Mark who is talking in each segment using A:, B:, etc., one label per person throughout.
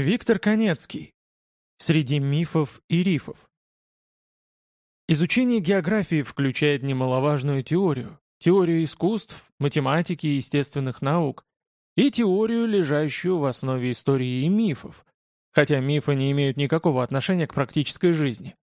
A: Виктор Конецкий. Среди мифов и рифов. Изучение географии включает немаловажную теорию, теорию искусств, математики и естественных наук, и теорию, лежащую в основе истории и мифов, хотя мифы не имеют никакого отношения к практической жизни.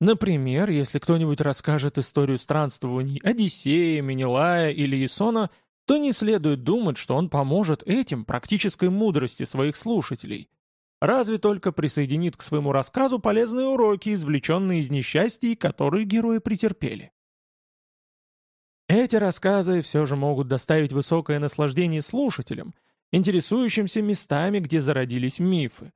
A: Например, если кто-нибудь расскажет историю странствований Одиссея, Менелая или Исона, то не следует думать, что он поможет этим практической мудрости своих слушателей – Разве только присоединит к своему рассказу полезные уроки, извлеченные из несчастий, которые герои претерпели. Эти рассказы все же могут доставить высокое наслаждение слушателям, интересующимся местами, где зародились мифы.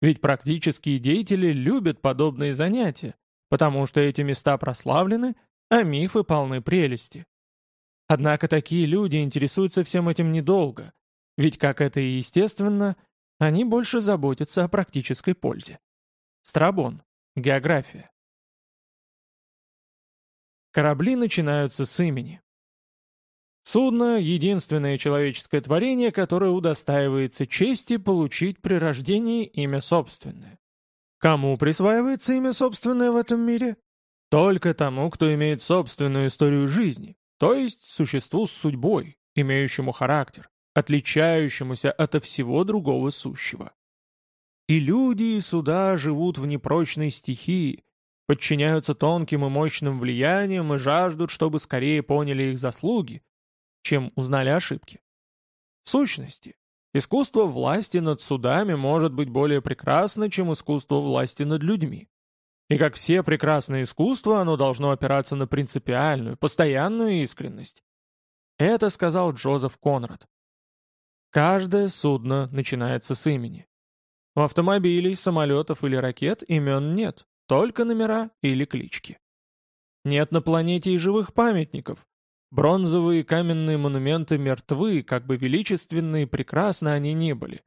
A: Ведь практические деятели любят подобные занятия, потому что эти места прославлены, а мифы полны прелести. Однако такие люди интересуются всем этим недолго, ведь, как это и естественно, они больше заботятся о практической пользе. Страбон. География. Корабли начинаются с имени. Судно — единственное человеческое творение, которое удостаивается чести получить при рождении имя собственное. Кому присваивается имя собственное в этом мире? Только тому, кто имеет собственную историю жизни, то есть существу с судьбой, имеющему характер отличающемуся ото всего другого сущего. И люди, и суда живут в непрочной стихии, подчиняются тонким и мощным влияниям и жаждут, чтобы скорее поняли их заслуги, чем узнали ошибки. В сущности, искусство власти над судами может быть более прекрасно, чем искусство власти над людьми. И как все прекрасные искусства, оно должно опираться на принципиальную, постоянную искренность. Это сказал Джозеф Конрад. Каждое судно начинается с имени. В автомобилей, самолетов или ракет имен нет, только номера или клички. Нет на планете и живых памятников. Бронзовые каменные монументы мертвы, как бы величественные и прекрасно они ни были.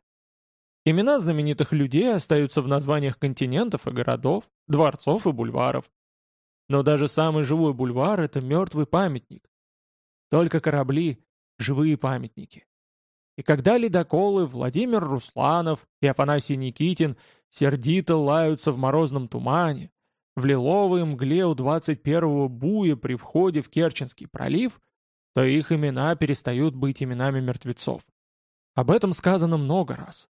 A: Имена знаменитых людей остаются в названиях континентов и городов, дворцов и бульваров. Но даже самый живой бульвар — это мертвый памятник. Только корабли — живые памятники. И когда ледоколы Владимир Русланов и Афанасий Никитин сердито лаются в морозном тумане, в лиловой мгле у 21-го буя при входе в Керченский пролив, то их имена перестают быть именами мертвецов. Об этом сказано много раз.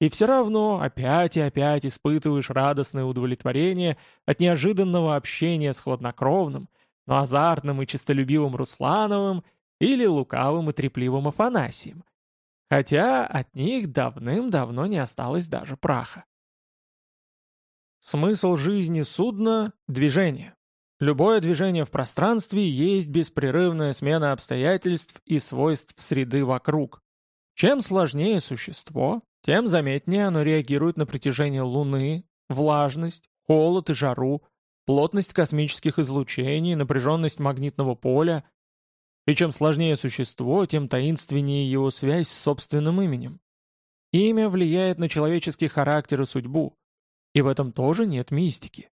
A: И все равно опять и опять испытываешь радостное удовлетворение от неожиданного общения с хладнокровным, но азартным и честолюбивым Руслановым или лукавым и трепливым Афанасием, Хотя от них давным-давно не осталось даже праха. Смысл жизни судна — движение. Любое движение в пространстве есть беспрерывная смена обстоятельств и свойств среды вокруг. Чем сложнее существо, тем заметнее оно реагирует на притяжение Луны, влажность, холод и жару, плотность космических излучений, напряженность магнитного поля, и чем сложнее существо, тем таинственнее его связь с собственным именем. Имя влияет на человеческий характер и судьбу. И в этом тоже нет мистики.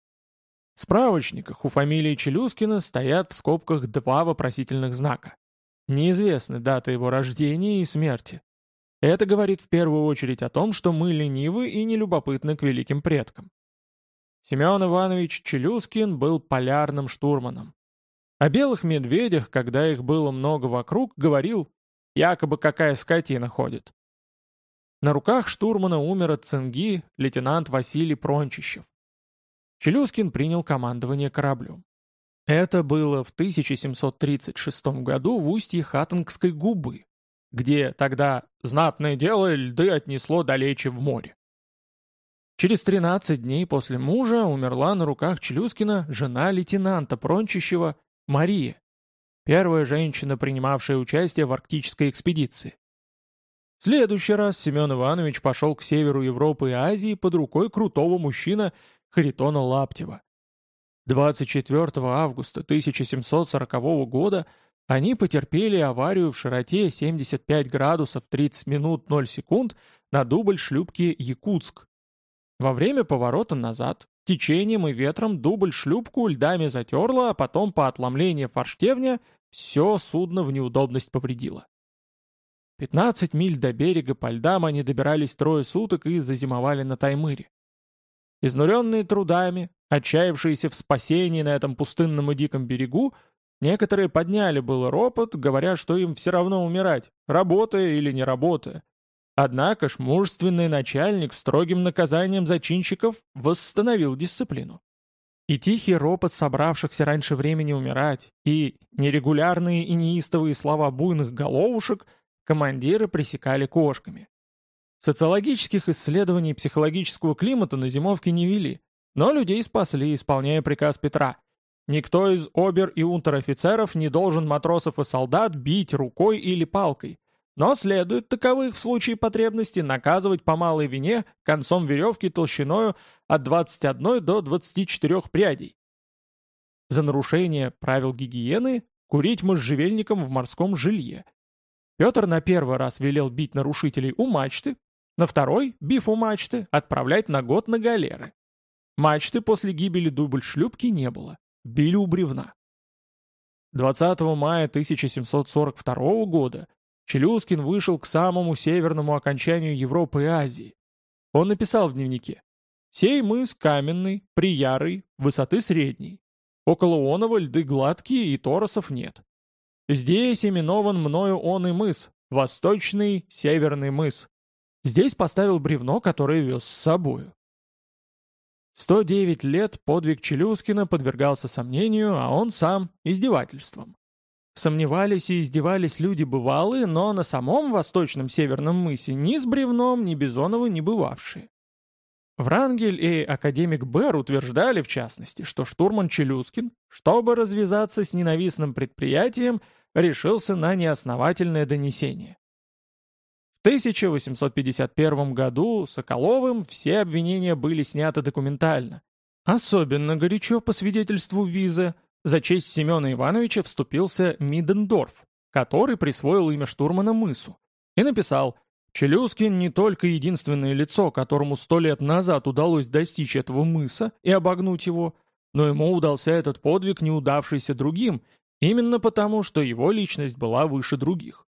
A: В справочниках у фамилии Челюскина стоят в скобках два вопросительных знака. Неизвестны дата его рождения и смерти. Это говорит в первую очередь о том, что мы ленивы и нелюбопытны к великим предкам. Семен Иванович Челюскин был полярным штурманом. О белых медведях, когда их было много вокруг, говорил, якобы какая скотина ходит. На руках штурмана умер от цинги лейтенант Василий Прончищев. Челюскин принял командование кораблем. Это было в 1736 году в устье Хатангской губы, где тогда знатное дело льды отнесло далече в море. Через 13 дней после мужа умерла на руках Челюскина жена лейтенанта Прончищева Мария. Первая женщина, принимавшая участие в арктической экспедиции. В следующий раз Семен Иванович пошел к северу Европы и Азии под рукой крутого мужчина Харитона Лаптева. 24 августа 1740 года они потерпели аварию в широте 75 градусов 30 минут 0 секунд на дубль шлюпки «Якутск». Во время поворота назад Течением и ветром дубль шлюпку льдами затерла, а потом по отломлению форштевня все судно в неудобность повредило. 15 миль до берега по льдам они добирались трое суток и зазимовали на Таймыре. Изнуренные трудами, отчаявшиеся в спасении на этом пустынном и диком берегу, некоторые подняли был ропот, говоря, что им все равно умирать, работая или не работая. Однако ж мужественный начальник строгим наказанием зачинщиков восстановил дисциплину. И тихий ропот собравшихся раньше времени умирать, и нерегулярные и неистовые слова буйных головушек командиры пресекали кошками. Социологических исследований психологического климата на зимовке не вели, но людей спасли, исполняя приказ Петра. Никто из обер- и унтер-офицеров не должен матросов и солдат бить рукой или палкой, но следует таковых в случае потребности наказывать по малой вине концом веревки толщиною от 21 до 24 прядей. За нарушение правил гигиены курить можжевельником в морском жилье. Петр на первый раз велел бить нарушителей у мачты, на второй, бив у мачты, отправлять на год на галеры. Мачты после гибели дубль шлюпки не было, били у бревна. 20 мая 1742 года Челюскин вышел к самому северному окончанию Европы и Азии. Он написал в дневнике. «Сей мыс каменный, приярый, высоты средней. Около Онова льды гладкие и торосов нет. Здесь именован мною он и мыс, восточный северный мыс. Здесь поставил бревно, которое вез с собою». 109 лет подвиг Челюскина подвергался сомнению, а он сам – издевательствам. Сомневались и издевались люди бывалые, но на самом восточном северном мысе ни с бревном, ни Бизонова не бывавшие. Врангель и академик Бер утверждали, в частности, что штурман Челюскин, чтобы развязаться с ненавистным предприятием, решился на неосновательное донесение. В 1851 году Соколовым все обвинения были сняты документально. Особенно горячо по свидетельству Виза – за честь Семена Ивановича вступился Мидендорф, который присвоил имя штурмана мысу, и написал «Челюскин не только единственное лицо, которому сто лет назад удалось достичь этого мыса и обогнуть его, но ему удался этот подвиг, не удавшийся другим, именно потому, что его личность была выше других.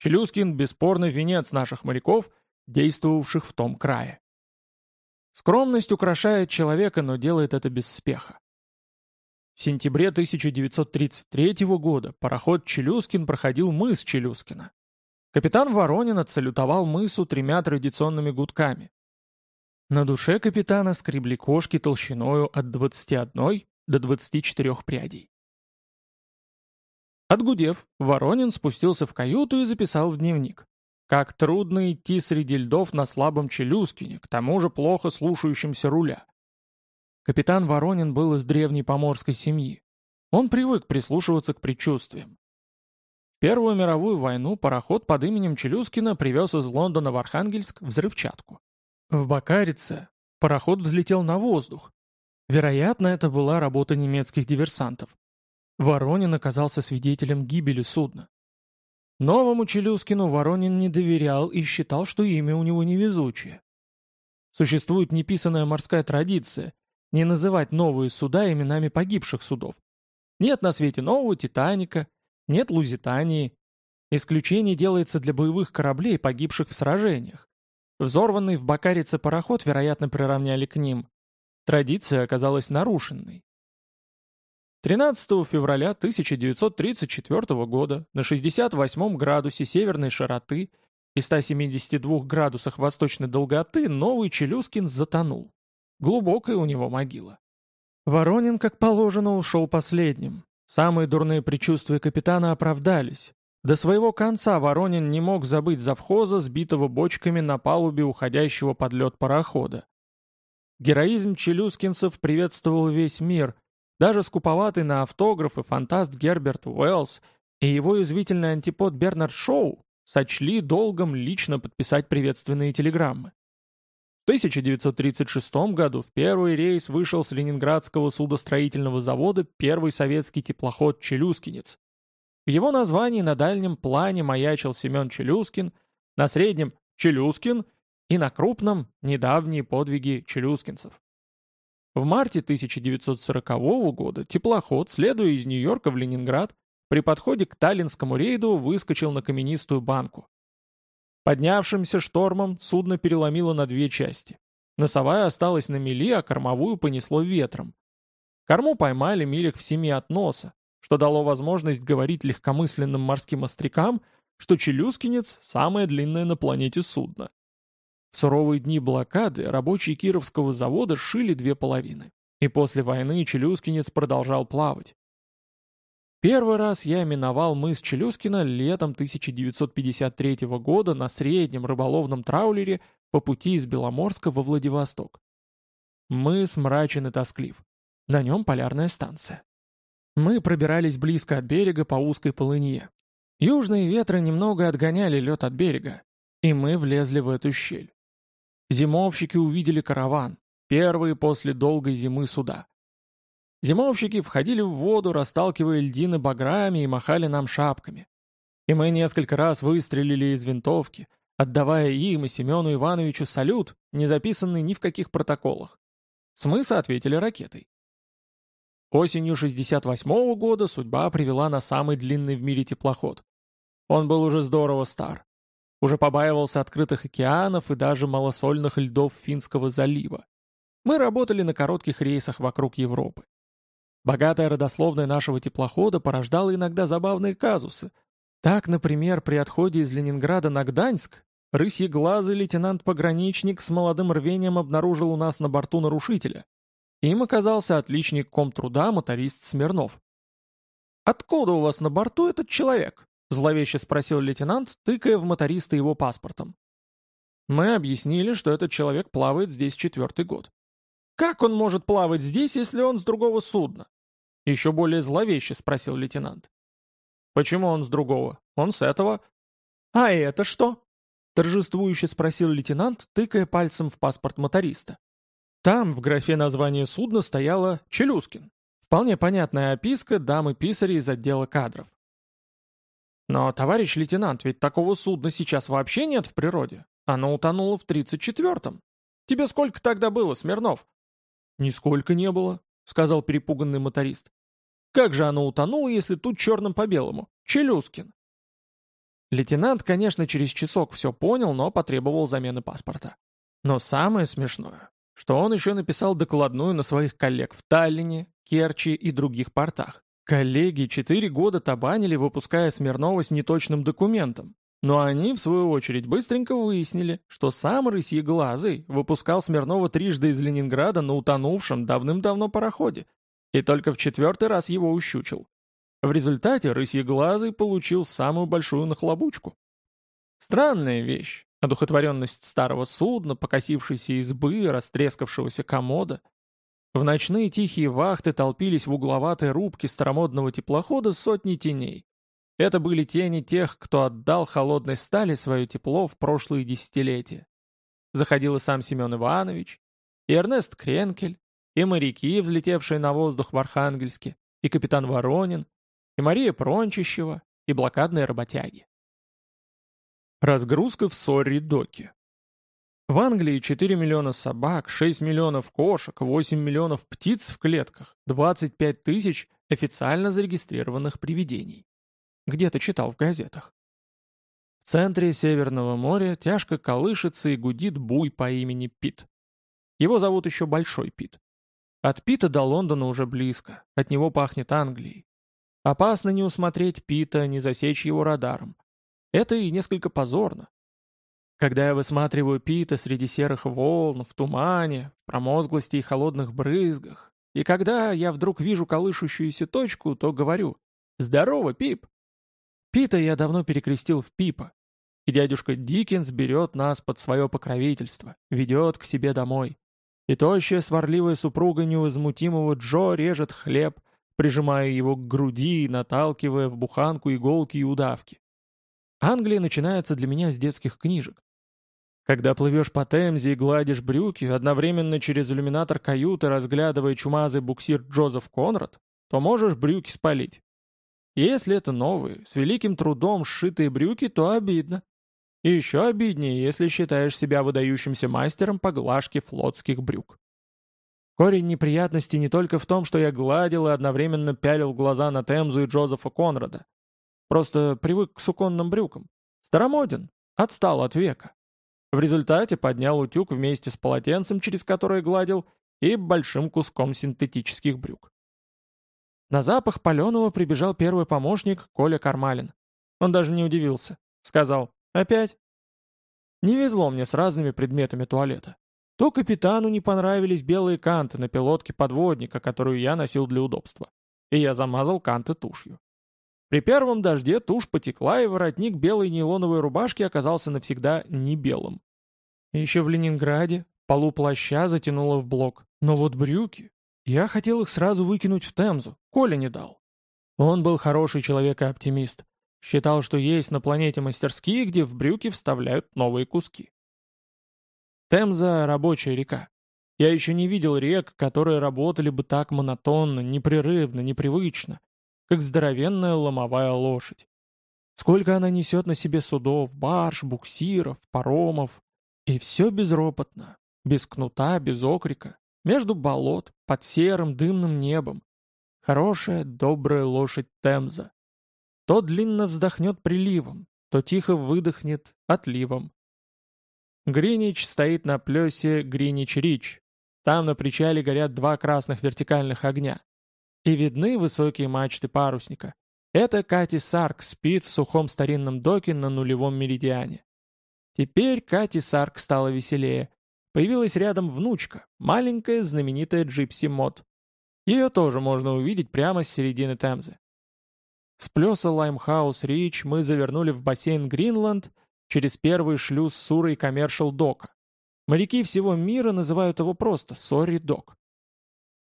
A: Челюскин – бесспорно венец наших моряков, действовавших в том крае. Скромность украшает человека, но делает это без спеха. В сентябре 1933 года пароход «Челюскин» проходил мыс Челюскина. Капитан Воронин отсалютовал мысу тремя традиционными гудками. На душе капитана скребли кошки толщиною от 21 до 24 прядей. Отгудев, Воронин спустился в каюту и записал в дневник. Как трудно идти среди льдов на слабом челюскине, к тому же плохо слушающемся руля. Капитан Воронин был из древней поморской семьи. Он привык прислушиваться к предчувствиям. В Первую мировую войну пароход под именем Челюскина привез из Лондона в Архангельск взрывчатку. В Бакарице пароход взлетел на воздух. Вероятно, это была работа немецких диверсантов. Воронин оказался свидетелем гибели судна. Новому Челюскину Воронин не доверял и считал, что имя у него невезучее. Существует неписанная морская традиция, не называть новые суда именами погибших судов. Нет на свете нового «Титаника», нет «Лузитании». Исключение делается для боевых кораблей, погибших в сражениях. Взорванный в Бакарице пароход, вероятно, приравняли к ним. Традиция оказалась нарушенной. 13 февраля 1934 года на 68 градусе северной широты и 172 градусах восточной долготы Новый Челюскин затонул. Глубокая у него могила. Воронин, как положено, ушел последним. Самые дурные предчувствия капитана оправдались. До своего конца Воронин не мог забыть завхоза, сбитого бочками на палубе уходящего под лед парохода. Героизм челюскинцев приветствовал весь мир. Даже скуповатый на автографы фантаст Герберт Уэллс и его извительный антипод Бернард Шоу сочли долгом лично подписать приветственные телеграммы. 1936 году в первый рейс вышел с Ленинградского судостроительного завода первый советский теплоход «Челюскинец». В его названии на дальнем плане маячил Семен Челюскин, на среднем – Челюскин и на крупном – недавние подвиги челюскинцев. В марте 1940 года теплоход, следуя из Нью-Йорка в Ленинград, при подходе к Таллинскому рейду выскочил на каменистую банку. Поднявшимся штормом судно переломило на две части. Носовая осталась на мели, а кормовую понесло ветром. Корму поймали милях в семи от носа, что дало возможность говорить легкомысленным морским острякам, что «Челюскинец» — самое длинное на планете судно. В суровые дни блокады рабочие Кировского завода шили две половины. И после войны Челюскинец продолжал плавать. Первый раз я миновал мыс Челюскина летом 1953 года на среднем рыболовном траулере по пути из Беломорска во Владивосток. Мыс мрачен и тосклив. На нем полярная станция. Мы пробирались близко от берега по узкой полынье. Южные ветры немного отгоняли лед от берега, и мы влезли в эту щель. Зимовщики увидели караван, первые после долгой зимы суда. Зимовщики входили в воду, расталкивая льдины баграми и махали нам шапками. И мы несколько раз выстрелили из винтовки, отдавая им и Семену Ивановичу салют, не записанный ни в каких протоколах. С мыса ответили ракетой. Осенью 68-го года судьба привела на самый длинный в мире теплоход. Он был уже здорово стар. Уже побаивался открытых океанов и даже малосольных льдов Финского залива. Мы работали на коротких рейсах вокруг Европы. Богатая родословная нашего теплохода порождала иногда забавные казусы. Так, например, при отходе из Ленинграда на Гданьск рысьеглазый лейтенант-пограничник с молодым рвением обнаружил у нас на борту нарушителя. Им оказался отличник комтруда моторист Смирнов. «Откуда у вас на борту этот человек?» — зловеще спросил лейтенант, тыкая в моториста его паспортом. Мы объяснили, что этот человек плавает здесь четвертый год. «Как он может плавать здесь, если он с другого судна? Еще более зловеще спросил лейтенант. Почему он с другого? Он с этого. А это что? Торжествующе спросил лейтенант, тыкая пальцем в паспорт моториста. Там в графе названия судна стояло «Челюскин». Вполне понятная описка дамы-писаря из отдела кадров. Но, товарищ лейтенант, ведь такого судна сейчас вообще нет в природе. Оно утонуло в 34-м. Тебе сколько тогда было, Смирнов? Нисколько не было, сказал перепуганный моторист. Как же оно утонуло, если тут черным по белому? Челюскин. Лейтенант, конечно, через часок все понял, но потребовал замены паспорта. Но самое смешное, что он еще написал докладную на своих коллег в Таллине, Керчи и других портах. Коллеги четыре года табанили, выпуская Смирнова с неточным документом. Но они, в свою очередь, быстренько выяснили, что сам Рысьеглазый выпускал Смирнова трижды из Ленинграда на утонувшем давным-давно пароходе, и только в четвертый раз его ущучил. В результате рысьеглазый получил самую большую нахлобучку. Странная вещь. Одухотворенность старого судна, покосившейся избы, растрескавшегося комода. В ночные тихие вахты толпились в угловатой рубке старомодного теплохода сотни теней. Это были тени тех, кто отдал холодной стали свое тепло в прошлые десятилетия. Заходил и сам Семен Иванович, и Эрнест Кренкель, и моряки, взлетевшие на воздух в Архангельске, и капитан Воронин, и Мария Прончищева, и блокадные работяги. Разгрузка в Сорри-Доке. В Англии 4 миллиона собак, 6 миллионов кошек, 8 миллионов птиц в клетках, 25 тысяч официально зарегистрированных привидений. Где-то читал в газетах. В центре Северного моря тяжко колышется и гудит буй по имени Пит. Его зовут еще Большой Пит. От Пита до Лондона уже близко, от него пахнет Англией. Опасно не усмотреть Пита, не засечь его радаром. Это и несколько позорно. Когда я высматриваю Пита среди серых волн, в тумане, в промозглости и холодных брызгах, и когда я вдруг вижу колышущуюся точку, то говорю «Здорово, Пип!». Пита я давно перекрестил в Пипа, и дядюшка Диккенс берет нас под свое покровительство, ведет к себе домой. И тощая сварливая супруга невозмутимого Джо режет хлеб, прижимая его к груди и наталкивая в буханку иголки и удавки. Англия начинается для меня с детских книжек. Когда плывешь по Темзе и гладишь брюки, одновременно через иллюминатор каюты разглядывая чумазый буксир Джозеф Конрад, то можешь брюки спалить. Если это новые, с великим трудом сшитые брюки, то обидно. И еще обиднее, если считаешь себя выдающимся мастером поглажки флотских брюк. Корень неприятности не только в том, что я гладил и одновременно пялил глаза на Темзу и Джозефа Конрада. Просто привык к суконным брюкам. Старомоден, отстал от века. В результате поднял утюг вместе с полотенцем, через которое гладил, и большим куском синтетических брюк. На запах паленого прибежал первый помощник Коля Кармалин. Он даже не удивился. Сказал, Опять? Не везло мне с разными предметами туалета. То капитану не понравились белые канты на пилотке подводника, которую я носил для удобства. И я замазал канты тушью. При первом дожде тушь потекла, и воротник белой нейлоновой рубашки оказался навсегда не белым. Еще в Ленинграде полу плаща затянуло в блок. Но вот брюки... Я хотел их сразу выкинуть в Темзу, Коля не дал. Он был хороший человек и оптимист. Считал, что есть на планете мастерские, где в брюки вставляют новые куски. Темза — рабочая река. Я еще не видел рек, которые работали бы так монотонно, непрерывно, непривычно, как здоровенная ломовая лошадь. Сколько она несет на себе судов, барж, буксиров, паромов. И все безропотно, без кнута, без окрика, между болот, под серым дымным небом. Хорошая, добрая лошадь Темза. То длинно вздохнет приливом, то тихо выдохнет отливом. Гринич стоит на плесе Гринич-Рич. Там на причале горят два красных вертикальных огня. И видны высокие мачты парусника. Это Кати Сарк спит в сухом старинном доке на нулевом меридиане. Теперь Кати Сарк стала веселее. Появилась рядом внучка, маленькая знаменитая Джипси Мод. Ее тоже можно увидеть прямо с середины Темзы. С плеса Лаймхаус Рич мы завернули в бассейн Гринланд через первый шлюз Суры и Коммершал Дока. Моряки всего мира называют его просто Сори Док».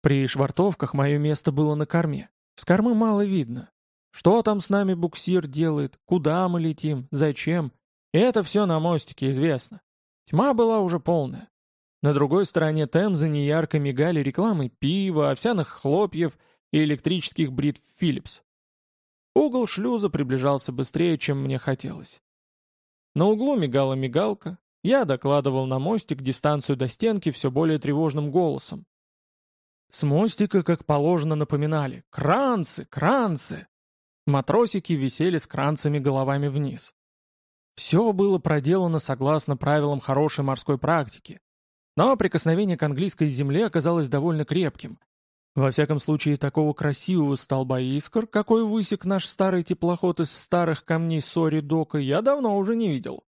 A: При швартовках мое место было на корме. С кормы мало видно. Что там с нами буксир делает, куда мы летим, зачем. Это все на мостике известно. Тьма была уже полная. На другой стороне Темзы неярко мигали рекламы пива, овсяных хлопьев и электрических бритв Philips. Угол шлюза приближался быстрее, чем мне хотелось. На углу мигала мигалка. Я докладывал на мостик дистанцию до стенки все более тревожным голосом. С мостика, как положено, напоминали «Кранцы! Кранцы!». Матросики висели с кранцами головами вниз. Все было проделано согласно правилам хорошей морской практики. Но прикосновение к английской земле оказалось довольно крепким, во всяком случае, такого красивого столба искр, какой высек наш старый теплоход из старых камней Сори Дока, я давно уже не видел.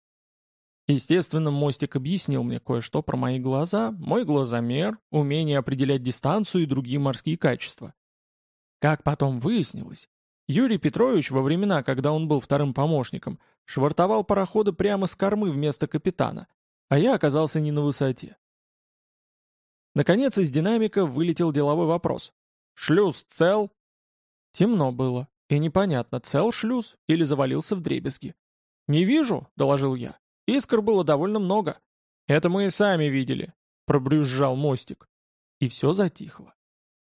A: Естественно, мостик объяснил мне кое-что про мои глаза, мой глазомер, умение определять дистанцию и другие морские качества. Как потом выяснилось, Юрий Петрович во времена, когда он был вторым помощником, швартовал пароходы прямо с кормы вместо капитана, а я оказался не на высоте. Наконец из динамика вылетел деловой вопрос. «Шлюз цел?» Темно было, и непонятно, цел шлюз или завалился в дребезги. «Не вижу», — доложил я. «Искр было довольно много». «Это мы и сами видели», — пробрюзжал мостик. И все затихло.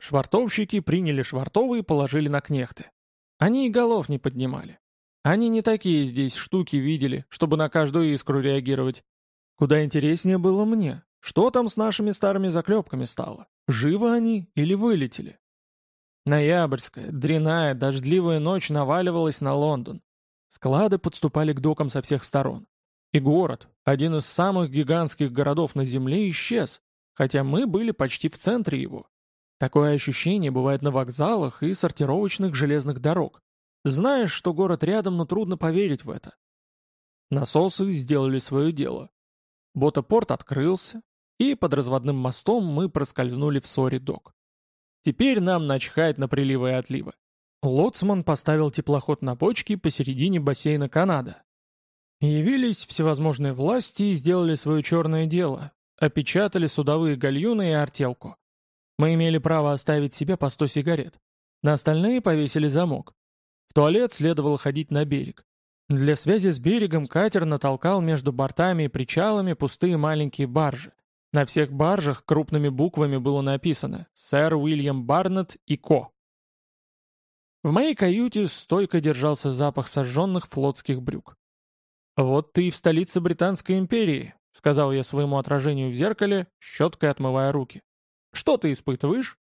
A: Швартовщики приняли швартовые и положили на кнехты. Они и голов не поднимали. Они не такие здесь штуки видели, чтобы на каждую искру реагировать. Куда интереснее было мне, что там с нашими старыми заклепками стало? Живы они или вылетели? Ноябрьская, дряная, дождливая ночь наваливалась на Лондон. Склады подступали к докам со всех сторон. И город, один из самых гигантских городов на Земле, исчез, хотя мы были почти в центре его. Такое ощущение бывает на вокзалах и сортировочных железных дорог. Знаешь, что город рядом, но трудно поверить в это. Насосы сделали свое дело. Бота-порт открылся, и под разводным мостом мы проскользнули в сори Теперь нам начхать на приливы и отливы. Лоцман поставил теплоход на бочке посередине бассейна Канада. Явились всевозможные власти и сделали свое черное дело. Опечатали судовые гальюны и артелку. Мы имели право оставить себе по 100 сигарет. На остальные повесили замок. В туалет следовало ходить на берег. Для связи с берегом катер натолкал между бортами и причалами пустые маленькие баржи. На всех баржах крупными буквами было написано «Сэр Уильям Барнетт и Ко». В моей каюте стойко держался запах сожженных флотских брюк. «Вот ты и в столице Британской империи», — сказал я своему отражению в зеркале, щеткой отмывая руки. «Что ты испытываешь?»